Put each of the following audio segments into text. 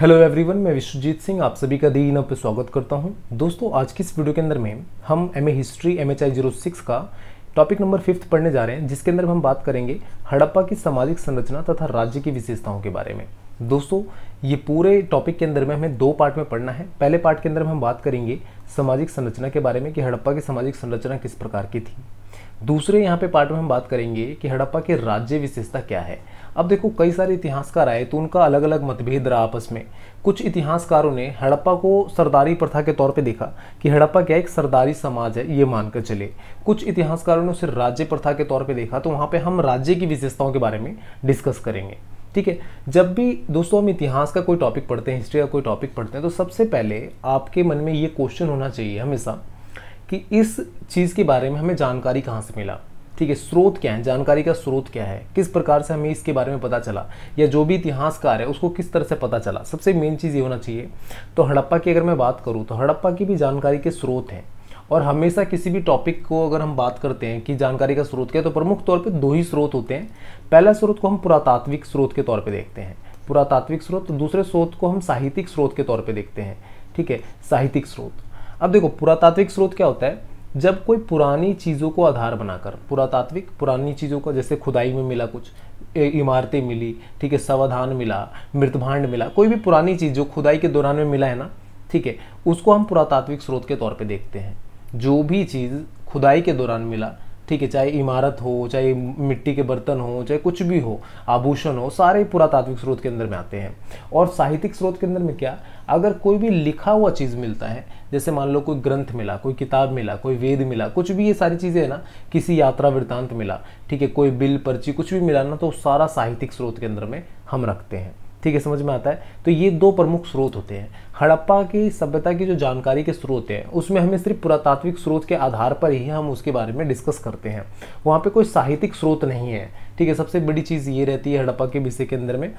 hello everyone मैं विश्वजीत सिंह आप सभी का दी इनअप पे स्वागत करता हूं दोस्तों आज की इस वीडियो के अंदर में हम M A history M H I zero six का टॉपिक नंबर फिफ्थ पढ़ने जा रहे हैं जिसके अंदर हम बात करेंगे हड़प्पा की सामाजिक संरचना तथा राज्य की विशेषताओं के बारे में दोस्तों ये पूरे टॉपिक के अंदर में हमें दो पार्ट में पढ़ना है पहले पार्ट के अंदर में हम बात करेंगे सामाजिक संरचना के बारे में कि हड़प्पा की सामाजिक संरचना किस प्रकार की थी दूसरे यहाँ पे पार्ट में हम बात करेंगे कि हड़प्पा की राज्य विशेषता क्या है अब देखो कई सारे इतिहासकार आए तो उनका अलग अलग मतभेद रहा आपस में कुछ इतिहासकारों ने हड़प्पा को सरदारी प्रथा के तौर पे देखा कि हड़प्पा क्या एक सरदारी समाज है ये मानकर चले कुछ इतिहासकारों ने उसे राज्य प्रथा के तौर पे देखा तो वहाँ पे हम राज्य की विशेषताओं के बारे में डिस्कस करेंगे ठीक है जब भी दोस्तों हम इतिहास का कोई टॉपिक पढ़ते हैं हिस्ट्री का कोई टॉपिक पढ़ते हैं तो सबसे पहले आपके मन में ये क्वेश्चन होना चाहिए हमेशा कि इस चीज़ के बारे में हमें जानकारी कहाँ से मिला ठीक है स्रोत क्या है जानकारी का स्रोत क्या है किस प्रकार से हमें इसके बारे में पता चला या जो भी इतिहासकार है उसको किस तरह से पता चला सबसे मेन चीज़ ये होना चाहिए तो हड़प्पा की अगर मैं बात करूँ तो हड़प्पा की भी जानकारी के स्रोत हैं और हमेशा किसी भी टॉपिक को अगर हम बात करते हैं कि जानकारी का स्रोत क्या है तो प्रमुख तौर पर दो ही स्रोत होते हैं पहला स्रोत को हम पुरातात्विक स्रोत के तौर पर देखते हैं पुरातात्विक स्रोत तो दूसरे स्रोत को हम साहित्यिक स्रोत के तौर पर देखते हैं ठीक है साहित्यिक स्रोत अब देखो पुरातात्विक स्रोत क्या होता है जब कोई पुरानी चीज़ों को आधार बनाकर पुरातात्विक पुरानी चीज़ों का जैसे खुदाई में मिला कुछ इमारतें मिली ठीक है सावधान मिला मृतभांड मिला कोई भी पुरानी चीज़ जो खुदाई के दौरान में मिला है ना ठीक है उसको हम पुरातात्विक स्रोत के तौर पे देखते हैं जो भी चीज़ खुदाई के दौरान मिला ठीक है चाहे इमारत हो चाहे मिट्टी के बर्तन हो चाहे कुछ भी हो आभूषण हो सारे पुरातात्विक स्रोत के अंदर में आते हैं और साहित्यिक स्रोत के अंदर में क्या अगर कोई भी लिखा हुआ चीज़ मिलता है जैसे मान लो कोई ग्रंथ मिला कोई किताब मिला कोई वेद मिला कुछ भी ये सारी चीज़ें है ना किसी यात्रा वृत्तांत मिला ठीक है कोई बिल पर्ची कुछ भी मिला ना तो सारा साहित्यिक स्रोत के अंदर में हम रखते हैं ठीक है समझ में आता है तो ये दो प्रमुख स्रोत होते हैं हड़प्पा की सभ्यता की जो जानकारी के स्रोत हैं उसमें हमें सिर्फ पुरातात्विक स्रोत के आधार पर ही हम उसके बारे में डिस्कस करते हैं वहाँ पे कोई साहित्यिक स्रोत नहीं है ठीक है सबसे बड़ी चीज़ ये रहती है हड़प्पा के विषय के अंदर में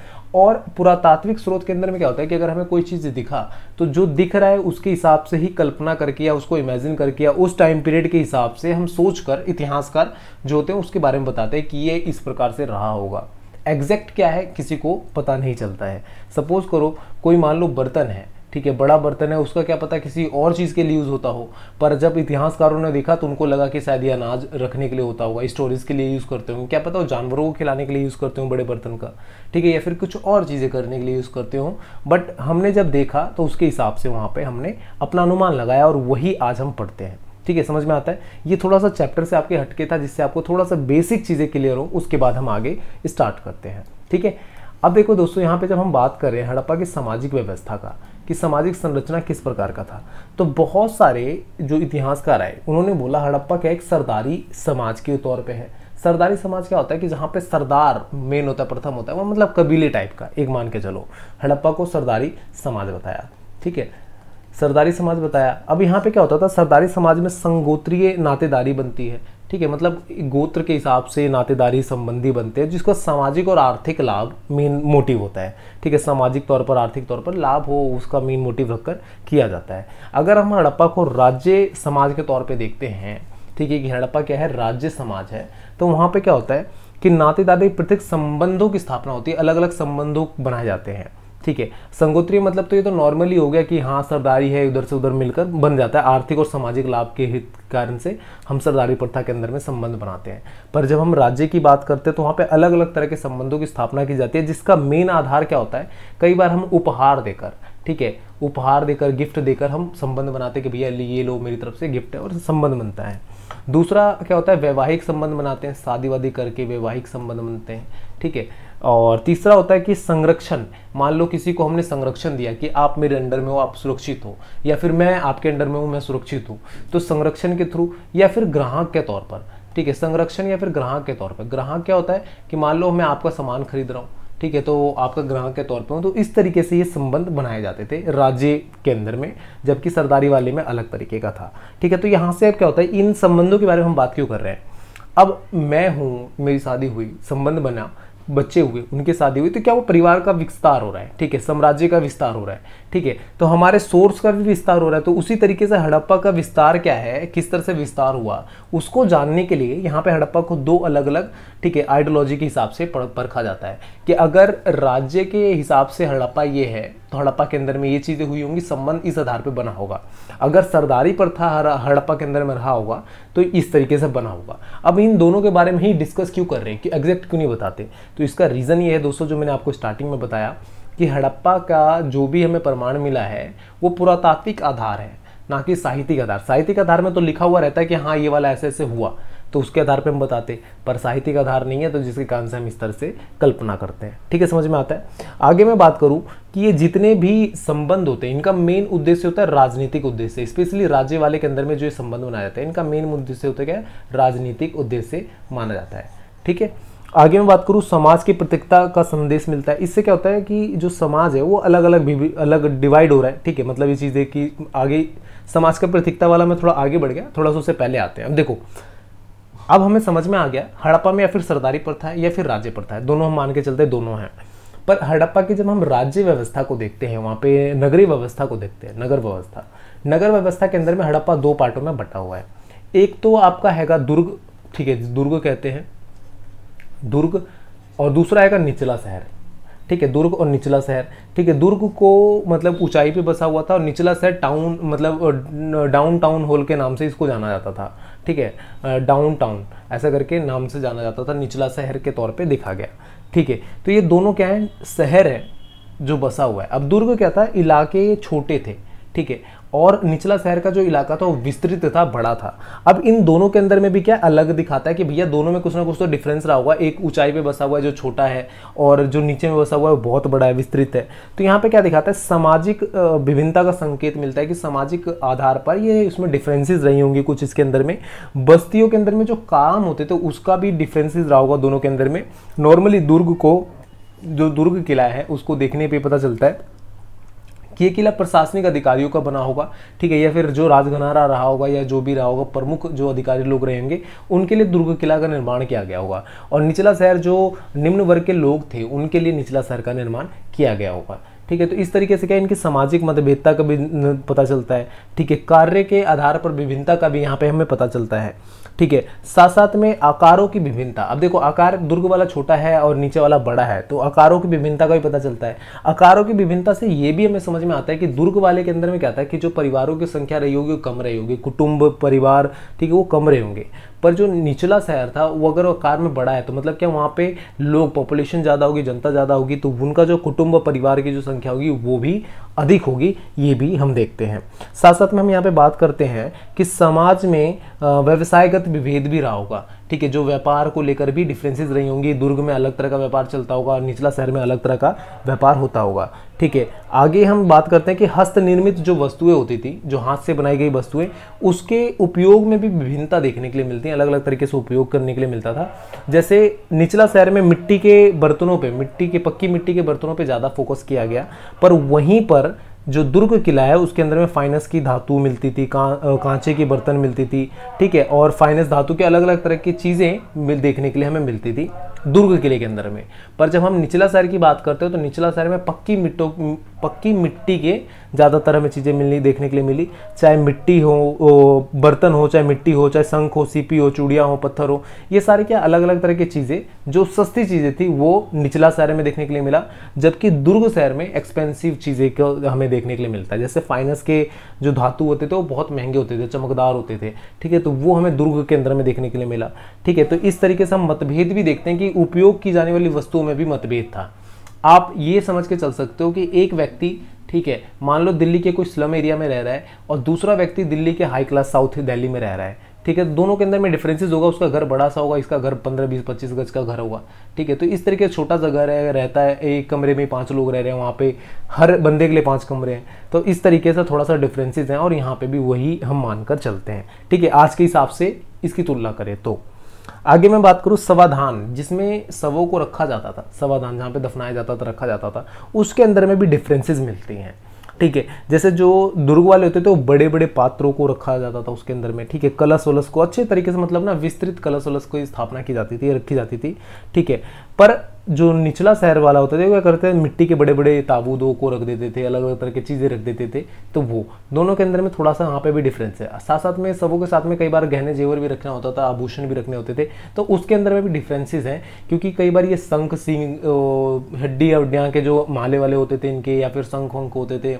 और पुरातात्विक स्रोत के अंदर में क्या होता है कि अगर हमें कोई चीज़ दिखा तो जो दिख रहा है उसके हिसाब से ही कल्पना करके या उसको इमेजिन करके या उस टाइम पीरियड के हिसाब से हम सोच कर इतिहासकार जो होते हैं उसके बारे में बताते हैं कि ये इस प्रकार से रहा होगा एग्जैक्ट क्या है किसी को पता नहीं चलता है सपोज करो कोई मान लो बर्तन है ठीक है बड़ा बर्तन है उसका क्या पता किसी और चीज़ के लिए यूज़ होता हो पर जब इतिहासकारों ने देखा तो उनको लगा कि शायद ये अनाज रखने के लिए होता होगा स्टोरेज के लिए यूज़ करते होंगे क्या पता हो जानवरों को खिलाने के लिए यूज़ करते हो बड़े बर्तन का ठीक है या फिर कुछ और चीज़ें करने के लिए यूज़ करते हो बट हमने जब देखा तो उसके हिसाब से वहाँ पर हमने अपना अनुमान लगाया और वही आज हम पढ़ते हैं ठीक है समझ में आता है ये थोड़ा सा चैप्टर से आपके हटके था जिससे आपको थोड़ा सा बेसिक चीज़ें क्लियर हो उसके बाद हम आगे स्टार्ट करते हैं ठीक है अब देखो दोस्तों यहाँ पे जब हम बात कर रहे हैं हड़प्पा की सामाजिक व्यवस्था का कि सामाजिक संरचना किस प्रकार का था तो बहुत सारे जो इतिहासकार आए उन्होंने बोला हड़प्पा क्या एक सरदारी समाज के तौर पर है सरदारी समाज क्या होता है कि जहाँ पे सरदार मेन होता है प्रथम होता है वो मतलब कबीले टाइप का एक मान के चलो हड़प्पा को सरदारी समाज बताया ठीक है सरदारी समाज बताया अब यहाँ पे क्या होता था सरदारी समाज में संगोत्रीय नातेदारी बनती है ठीक है मतलब गोत्र के हिसाब से नातेदारी संबंधी बनते हैं जिसका सामाजिक और आर्थिक लाभ मेन मोटिव होता है ठीक है सामाजिक तौर पर आर्थिक तौर पर लाभ हो उसका मेन मोटिव रखकर किया जाता है अगर हम हड़प्पा को राज्य समाज के तौर पर देखते हैं ठीक है कि हड़प्पा क्या है राज्य समाज है तो वहाँ पर क्या होता है कि नातेदारी पृथक संबंधों की स्थापना होती है अलग अलग संबंधों बनाए जाते हैं ठीक है संगोत्री मतलब तो ये तो नॉर्मली हो गया कि हाँ सरदारी है उधर से उधर मिलकर बन जाता है आर्थिक और सामाजिक लाभ के हित कारण से हम सरदारी प्रथा के अंदर में संबंध बनाते हैं पर जब हम राज्य की बात करते हैं तो वहाँ पे अलग अलग तरह के संबंधों की स्थापना की जाती है जिसका मेन आधार क्या होता है कई बार हम उपहार देकर ठीक है उपहार देकर गिफ्ट देकर हम संबंध बनाते हैं कि भैया ये लो मेरी तरफ से गिफ्ट है और संबंध बनता है दूसरा क्या होता है वैवाहिक संबंध बनाते हैं शादी वादी करके वैवाहिक संबंध बनते हैं ठीक है और तीसरा होता है कि संरक्षण मान लो किसी को हमने संरक्षण दिया कि आप मेरे अंडर में हो आप सुरक्षित हो या फिर मैं आपके अंडर में हूँ मैं सुरक्षित हूँ तो संरक्षण के थ्रू या फिर ग्राहक के तौर पर ठीक है संरक्षण या फिर ग्राहक के तौर पर ग्राहक क्या होता है कि मान लो मैं आपका सामान खरीद रहा हूँ ठीक है तो आपका ग्राहक के तौर पर हूँ तो इस तरीके से ये संबंध बनाए जाते थे राज्य के अंदर में जबकि सरदारी वाले में अलग तरीके का था ठीक है तो यहाँ से अब क्या होता है इन संबंधों के बारे में हम बात क्यों कर रहे हैं अब मैं हूँ मेरी शादी हुई संबंध बना बच्चे हुए उनकी शादी हुई तो क्या वो परिवार का विस्तार हो रहा है ठीक है साम्राज्य का विस्तार हो रहा है ठीक है तो हमारे सोर्स का भी विस्तार हो रहा है तो उसी तरीके से हड़प्पा का विस्तार क्या है किस तरह से विस्तार हुआ उसको जानने के लिए यहाँ पे हड़प्पा को दो अलग अलग ठीक है आइडियोलॉजी के हिसाब से परखा जाता है कि अगर राज्य के हिसाब से हड़प्पा ये है तो हड़प्पा के अंदर में ये चीज़ें हुई होंगी संबंध इस आधार पर बना होगा अगर सरदारी प्रथा हड़प्पा के अंदर में रहा होगा तो इस तरीके से बना होगा अब इन दोनों के बारे में ही डिस्कस क्यों कर रहे हैं कि एग्जैक्ट क्यों नहीं बताते तो इसका रीज़न ये है दोस्तों जो मैंने आपको स्टार्टिंग में बताया कि हड़प्पा का जो भी हमें प्रमाण मिला है वो पुरातात्विक आधार है ना कि साहित्यिक आधार साहित्यिक आधार में तो लिखा हुआ रहता है कि हाँ ये वाला ऐसे ऐसे हुआ तो उसके आधार पर हम बताते पर साहित्यिक आधार नहीं है तो जिसके कारण से हम इस तरह से कल्पना करते हैं ठीक है समझ में आता है आगे मैं बात करूँ कि ये जितने भी संबंध होते हैं इनका मेन उद्देश्य होता है राजनीतिक उद्देश्य स्पेशली राज्य वाले के अंदर में जो ये संबंध बनाया जाता है इनका मेन उद्देश्य होता है क्या राजनीतिक उद्देश्य माना जाता है ठीक है आगे मैं बात करूँ समाज की प्रत्येकता का संदेश मिलता है इससे क्या होता है कि जो समाज है वो अलग अलग अलग डिवाइड हो रहा है ठीक है मतलब ये चीज़ है कि आगे समाज का प्रत्येकता वाला मैं थोड़ा आगे बढ़ गया थोड़ा सा उससे पहले आते हैं अब देखो अब हमें समझ में आ गया हड़प्पा में या फिर सरदारी प्रथा है या फिर राज्य प्रथा है दोनों हम मान के चलते दोनों हैं पर हड़प्पा की जब हम राज्य व्यवस्था को देखते हैं वहाँ पे नगरीय व्यवस्था को देखते हैं नगर व्यवस्था नगर व्यवस्था के अंदर में हड़प्पा दो पार्टों में बटा हुआ है एक तो आपका हैगा दुर्ग ठीक है दुर्ग कहते हैं दुर्ग और दूसरा आएगा निचला शहर ठीक है दुर्ग और निचला शहर ठीक है दुर्ग को मतलब ऊंचाई पे बसा हुआ था और निचला शहर टाउन मतलब डाउन टाउन हॉल के नाम से इसको जाना जाता था ठीक है डाउन टाउन ऐसा करके नाम से जाना जाता था निचला शहर के तौर पे देखा गया ठीक है तो ये दोनों क्या है शहर है जो बसा हुआ है अब दुर्ग क्या था इलाके छोटे थे ठीक है और निचला शहर का जो इलाका था वो विस्तृत था बड़ा था अब इन दोनों के अंदर में भी क्या अलग दिखाता है कि भैया दोनों में कुछ ना कुछ तो डिफरेंस रहा होगा एक ऊंचाई पे बसा हुआ है जो छोटा है और जो नीचे में बसा हुआ है वो बहुत बड़ा है विस्तृत है तो यहाँ पे क्या दिखाता है सामाजिक विभिन्नता का संकेत मिलता है कि सामाजिक आधार पर ये इसमें डिफ्रेंसेज रही होंगी कुछ इसके अंदर में बस्तियों के अंदर में जो काम होते थे उसका भी डिफ्रेंसेज रहा होगा दोनों के अंदर में नॉर्मली दुर्ग को जो दुर्ग किला है उसको देखने पर पता चलता है ये किला प्रशासनिक अधिकारियों का बना होगा ठीक है या फिर जो राजघनारा रहा होगा या जो भी रहा होगा प्रमुख जो अधिकारी लोग रहेंगे उनके लिए दुर्ग किला का निर्माण किया गया होगा और निचला शहर जो निम्न वर्ग के लोग थे उनके लिए निचला शहर का निर्माण किया गया होगा ठीक है तो इस तरीके से क्या इनकी सामाजिक मतभेदता का भी पता चलता है ठीक है कार्य के आधार पर विभिन्नता का भी यहाँ पे हमें पता चलता है ठीक है साथ साथ में आकारों की विभिन्नता अब देखो आकार दुर्ग वाला छोटा है और नीचे वाला बड़ा है तो आकारों की विभिन्नता का भी पता चलता है आकारों की विभिन्नता से ये भी हमें समझ में आता है कि दुर्ग वाले के अंदर में क्या था है कि जो परिवारों की संख्या रही होगी वो कम रही होगी कुटुंब परिवार ठीक है वो कम रहे होंगे पर जो निचला शहर था वो अगर वो कार में बड़ा है तो मतलब क्या वहाँ पे लोग पॉपुलेशन ज़्यादा होगी जनता ज़्यादा होगी तो उनका जो कुटुंब परिवार की जो संख्या होगी वो भी अधिक होगी ये भी हम देखते हैं साथ साथ में हम यहाँ पे बात करते हैं कि समाज में व्यवसायगत विभेद भी रहा होगा ठीक है जो व्यापार को लेकर भी डिफरेंसेस रही होंगी दुर्ग में अलग तरह का व्यापार चलता होगा और निचला शहर में अलग तरह का व्यापार होता होगा ठीक है आगे हम बात करते हैं कि हस्तनिर्मित जो वस्तुएं होती थी जो हाथ से बनाई गई वस्तुएं उसके उपयोग में भी विभिन्नता देखने के लिए मिलती है अलग अलग तरीके से उपयोग करने के लिए मिलता था जैसे निचला शहर में मिट्टी के बर्तनों पर मिट्टी के पक्की मिट्टी के बर्तनों पर ज़्यादा फोकस किया गया पर वहीं पर जो दुर्ग किला है उसके अंदर में फाइनस की धातु मिलती थी का, कांचे की बर्तन मिलती थी ठीक है और फाइनस धातु के अलग अलग तरह की चीज़ें देखने के लिए हमें मिलती थी दुर्ग किले के अंदर में पर जब हम निचला शहर की बात करते हैं तो निचला शहर में पक्की मिट्टों पक्की मिट्टी के ज़्यादातर हमें चीज़ें मिलनी देखने के लिए मिली चाहे मिट्टी हो बर्तन हो चाहे मिट्टी हो चाहे शंख हो सीपी हो चूड़िया हो पत्थर हो ये सारे क्या अलग अलग तरह की चीज़ें जो सस्ती चीज़ें थी वो निचला शहर में देखने के लिए मिला जबकि दुर्ग शहर में एक्सपेंसिव चीज़ें को हमें देखने के लिए मिलता है जैसे फाइनेंस के जो धातु होते थे वो बहुत महंगे होते थे चमकदार होते थे ठीक है तो वो हमें दुर्ग के अंदर में देखने के लिए मिला ठीक है तो इस तरीके से हम मतभेद भी देखते हैं कि उपयोग की जाने वाली वस्तुओं में भी मतभेद था आप ये समझ के चल सकते हो कि एक व्यक्ति ठीक है मान लो दिल्ली के कोई स्लम एरिया में रह रहा है और दूसरा व्यक्ति दिल्ली के हाई क्लास साउथ दिल्ली में रह रहा है ठीक है दोनों के अंदर में डिफरेंसेस होगा उसका घर बड़ा सा होगा इसका घर पंद्रह बीस पच्चीस गज का घर होगा ठीक है तो इस तरीके से छोटा सा घर है रहता है एक कमरे में पांच लोग रह रहे हैं वहाँ पे हर बंदे के लिए पांच कमरे हैं तो इस तरीके से थोड़ा सा डिफरेंसेस हैं और यहाँ पे भी वही हम मानकर चलते हैं ठीक है आज के हिसाब से इसकी तुलना करें तो आगे मैं बात करूँ सवाधान जिसमें सवों को रखा जाता था सवाधान जहाँ पे दफनाया जाता था रखा जाता था उसके अंदर में भी डिफरेंसेस मिलती हैं ठीक है जैसे जो दुर्ग वाले होते थे वो बड़े बड़े पात्रों को रखा जाता था उसके अंदर में ठीक है कलश वलस को अच्छे तरीके से मतलब ना विस्तृत कलश वलस को स्थापना की जाती थी रखी जाती थी ठीक है पर जो निचला शहर वाला होता था वो क्या करते थे मिट्टी के बड़े बड़े ताबूदों को रख देते थे अलग अलग तरह की चीज़ें रख देते थे तो वो दोनों के अंदर में थोड़ा सा वहाँ पे भी डिफरेंस है साथ साथ में सबों के साथ में कई बार गहने जेवर भी रखना होता था आभूषण भी रखने होते थे तो उसके अंदर में भी डिफरेंसेज हैं क्योंकि कई बार ये शंख सिंह हड्डी हड्डियाँ के जो माले वाले होते थे इनके या फिर शंख वंख होते थे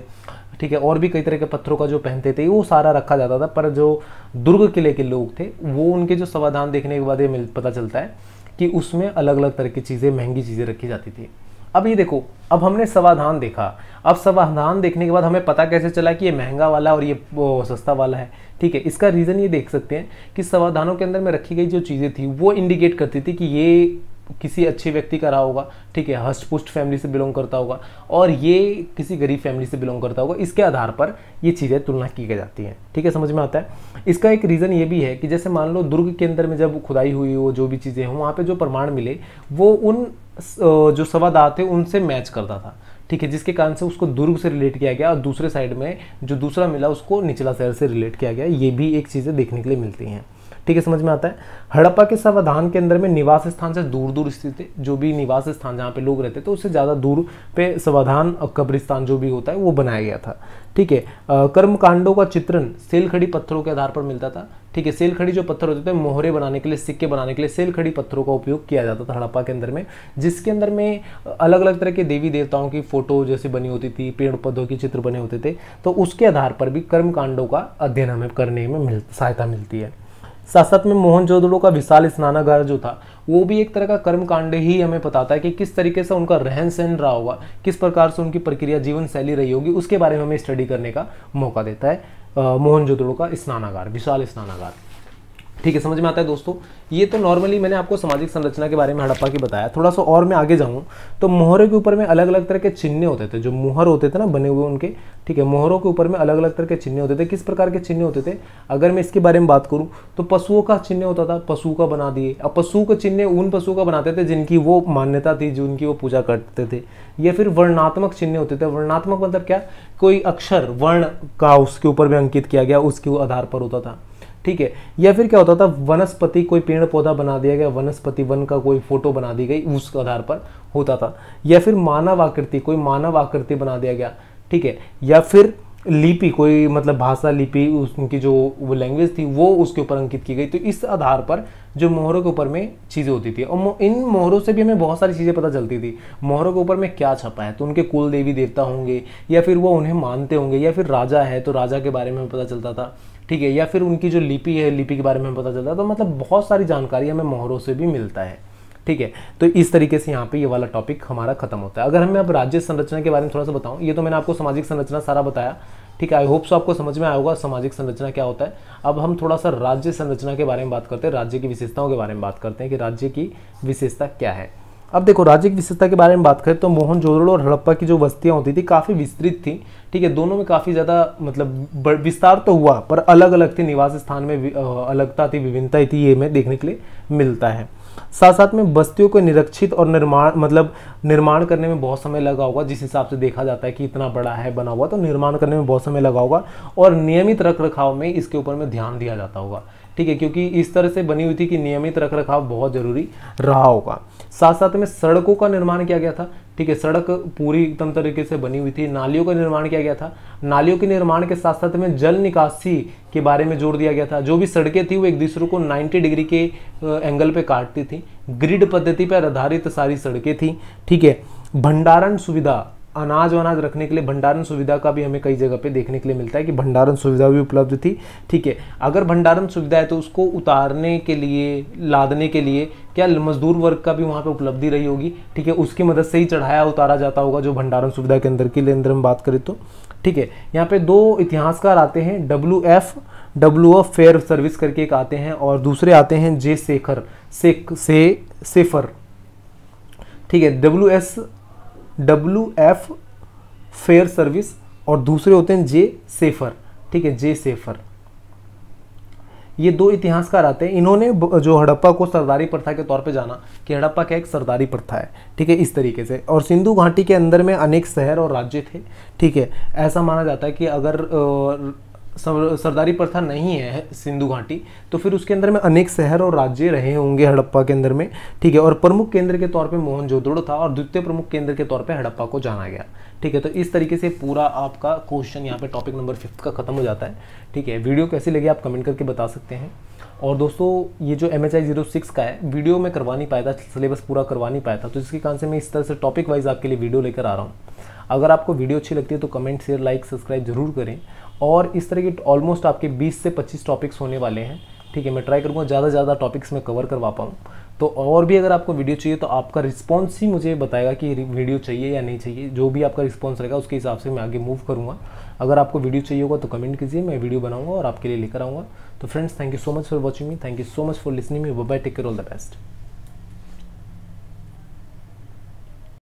ठीक है और भी कई तरह के पत्थरों का जो पहनते थे वो सारा रखा जाता था पर जो दुर्ग किले के लोग थे वो उनके जो समाधान देखने के बाद ये पता चलता है कि उसमें अलग अलग तरह की चीज़ें महंगी चीज़ें रखी जाती थी अब ये देखो अब हमने समाधान देखा अब समाधान देखने के बाद हमें पता कैसे चला कि ये महंगा वाला और ये सस्ता वाला है ठीक है इसका रीज़न ये देख सकते हैं कि समाधानों के अंदर में रखी गई जो चीज़ें थी वो इंडिकेट करती थी कि ये किसी अच्छे व्यक्ति का रहा होगा ठीक है हष्ट पुष्ट फैमिली से बिलोंग करता होगा और ये किसी गरीब फैमिली से बिलोंग करता होगा इसके आधार पर ये चीज़ें तुलना की जाती हैं ठीक है समझ में आता है इसका एक रीज़न ये भी है कि जैसे मान लो दुर्ग के अंदर में जब खुदाई हुई हो जो भी चीज़ें हों वहाँ पर जो प्रमाण मिले वो उन जो सवादात थे उनसे मैच करता था ठीक है जिसके कारण से उसको दुर्ग से रिलेट किया गया और दूसरे साइड में जो दूसरा मिला उसको निचला शहर से रिलेट किया गया ये भी एक चीज़ें देखने के लिए मिलती हैं ठीक है समझ में आता है हड़प्पा के समाधान के अंदर में निवास स्थान से दूर दूर स्थित है जो भी निवास स्थान जहाँ पे लोग रहते थे तो उससे ज़्यादा दूर पे समाधान और कब्रिस्तान जो भी होता है वो बनाया गया था ठीक है कर्मकांडों का चित्रण सेल खड़ी पत्थरों के आधार पर मिलता था ठीक है सेल खड़ी जो पत्थर होते थे मोहरे बनाने के लिए सिक्के बनाने के लिए सेल खड़ी पत्थरों का उपयोग किया जाता था हड़प्पा के अंदर में जिसके अंदर में अलग अलग तरह के देवी देवताओं की फोटो जैसे बनी होती थी पेड़ पौधों के चित्र बने होते थे तो उसके आधार पर भी कर्मकांडों का अध्ययन हमें करने में मिल सहायता मिलती है साथ साथ में मोहनजोदड़ो का विशाल स्नानागार जो था वो भी एक तरह का कर्म कांड ही हमें बताता है कि किस तरीके से उनका रहन सहन रहा होगा किस प्रकार से उनकी प्रक्रिया जीवन शैली रही होगी उसके बारे में हमें स्टडी करने का मौका देता है मोहनजोदड़ो का स्नानागार विशाल स्नानागार ठीक है समझ में आता है दोस्तों ये तो नॉर्मली मैंने आपको सामाजिक संरचना के बारे में हड़प्पा की बताया थोड़ा सा और मैं आगे जाऊँ तो मोहरे के ऊपर में अलग अलग तरह के चिन्ह होते थे जो मोहर होते थे ना बने हुए उनके ठीक है मोहरों के ऊपर में अलग अलग तरह के चिन्ह होते थे किस प्रकार के चिन्ह होते थे अगर मैं इसके बारे में बात करूँ तो पशुओं का चिन्ह होता था पशु का बना दिए अब पशु का चिन्ह उन पशुओं का बनाते थे जिनकी वो मान्यता थी जिनकी वो पूजा करते थे या फिर वर्णात्मक चिन्ह होते थे वर्णात्मक मतलब क्या कोई अक्षर वर्ण का उसके ऊपर भी अंकित किया गया उसके आधार पर होता था ठीक है या फिर क्या होता था वनस्पति कोई पेड़ पौधा बना दिया गया वनस्पति वन का कोई फोटो बना दी गई उस आधार पर होता था या फिर मानव आकृति कोई मानव आकृति बना दिया गया ठीक है या फिर लिपि कोई मतलब भाषा लिपि उनकी जो वो लैंग्वेज थी वो उसके ऊपर अंकित की गई तो इस आधार पर जो मोहरों के ऊपर में चीज़ें होती थी और इन मोहरों से भी हमें बहुत सारी चीज़ें पता चलती थी मोहरों के ऊपर में क्या छपा है तो उनके कुल देवी देवता होंगे या फिर वो उन्हें मानते होंगे या फिर राजा है तो राजा के बारे में पता चलता था ठीक है या फिर उनकी जो लिपि है लिपि के बारे में पता चलता था तो मतलब बहुत सारी जानकारी हमें मोहरों से भी मिलता है ठीक है तो इस तरीके से यहाँ पे ये वाला टॉपिक हमारा खत्म होता है अगर हमें अब राज्य संरचना के बारे में थोड़ा सा बताऊँ ये तो मैंने आपको सामाजिक संरचना सारा बताया ठीक है आई होप सो आपको समझ में आएगा सामाजिक संरचना क्या होता है अब हम थोड़ा सा राज्य संरचना के बारे में बात करते हैं राज्य की विशेषताओं के बारे में बात करते हैं कि राज्य की विशेषता क्या है अब देखो राज्य की विशेषता के बारे में बात करें तो मोहन जोदड़ो और हड़प्पा की जो बस्तियाँ होती थी काफ़ी विस्तृत थी ठीक है दोनों में काफ़ी ज़्यादा मतलब विस्तार तो हुआ पर अलग अलग थी निवास स्थान में अलगता थी विभिन्नता थी ये हमें देखने के लिए मिलता है साथ साथ में बस्तियों को निरक्षित और निर्माण मतलब निर्माण करने में बहुत समय लगा होगा जिस हिसाब से देखा जाता है कि इतना बड़ा है बना हुआ तो निर्माण करने में बहुत समय लगा होगा और नियमित रख रखाव में इसके ऊपर में ध्यान दिया जाता होगा ठीक है क्योंकि इस तरह से बनी हुई थी कि नियमित रख रखाव बहुत जरूरी रहा होगा साथ साथ में सड़कों का निर्माण किया गया था ठीक है सड़क पूरी एकदम तरीके से बनी हुई थी नालियों का निर्माण किया गया था नालियों के निर्माण के साथ साथ में जल निकासी के बारे में जोर दिया गया था जो भी सड़कें थी वो एक दूसरे को 90 डिग्री के एंगल पे काटती थी ग्रिड पद्धति पर आधारित सारी सड़कें थी ठीक है भंडारण सुविधा अनाज वनाज रखने के लिए भंडारण सुविधा का भी हमें कई जगह पे देखने के लिए मिलता है कि भंडारण सुविधा भी उपलब्ध थी ठीक है अगर भंडारण सुविधा है तो उसको उतारने के लिए लादने के लिए क्या मजदूर वर्ग का भी वहाँ पे उपलब्धि रही होगी ठीक है उसकी मदद से ही चढ़ाया उतारा जाता होगा जो भंडारण सुविधा के अंदर के लिए अंदर हम बात करें तो ठीक है यहाँ पे दो इतिहासकार आते हैं W F W F Fairservis करके एक आते हैं और दूसरे आते हैं जे शेखर से सेफर ठीक है W S W F Fairservis और दूसरे होते हैं जे सेफर ठीक है जे सेफर ये दो इतिहासकार आते हैं इन्होंने जो हड़प्पा को सरदारी प्रथा के तौर पे जाना कि हड़प्पा क्या एक सरदारी प्रथा है ठीक है इस तरीके से और सिंधु घाटी के अंदर में अनेक शहर और राज्य थे ठीक है ऐसा माना जाता है कि अगर सरदारी प्रथा नहीं है सिंधु घाटी तो फिर उसके अंदर में अनेक शहर और राज्य रहे होंगे हड़प्पा के अंदर में ठीक है और प्रमुख केंद्र के तौर पे मोहनजोदड़ो था और द्वितीय प्रमुख केंद्र के तौर पे हड़प्पा को जाना गया ठीक है तो इस तरीके से पूरा आपका क्वेश्चन यहाँ पे टॉपिक नंबर फिफ्थ का खत्म हो जाता है ठीक है वीडियो कैसी लगी आप कमेंट करके बता सकते हैं और दोस्तों ये जो M H I zero six का है वीडियो में करवा नहीं पाया था सिलेबस पूरा करवा नहीं पाया था तो जिसके कारण से मैं इस तरह से टॉपिक वाइज आपके लिए वीडियो लेकर आ रहा हूँ अगर आपको वीडियो अच्छी लगती है तो कमेंट शेयर लाइक सब्सक्राइब जरूर करें और इस तरह के ऑलमोस्ट आपके 20 से 25 टॉपिक्स होने वाले हैं ठीक है मैं ट्राई करूँगा ज़्यादा से ज़्यादा टॉपिक्स में कवर करवा पाऊँ तो और भी अगर आपको वीडियो चाहिए तो आपका रिस्पॉन्स ही मुझे बताएगा कि वीडियो चाहिए या नहीं चाहिए जो भी आपका रिस्पॉन्स रहेगा उसके हिसाब से मैं आगे मूव करूँगा अगर आपको वीडियो चाहिए होगा तो कमेंट कीजिए मैं वीडियो बनाऊँगा और आपके लिए लेकर आऊँगा तो friends thank you so much for watching me thank you so much for listening me bye take care all the best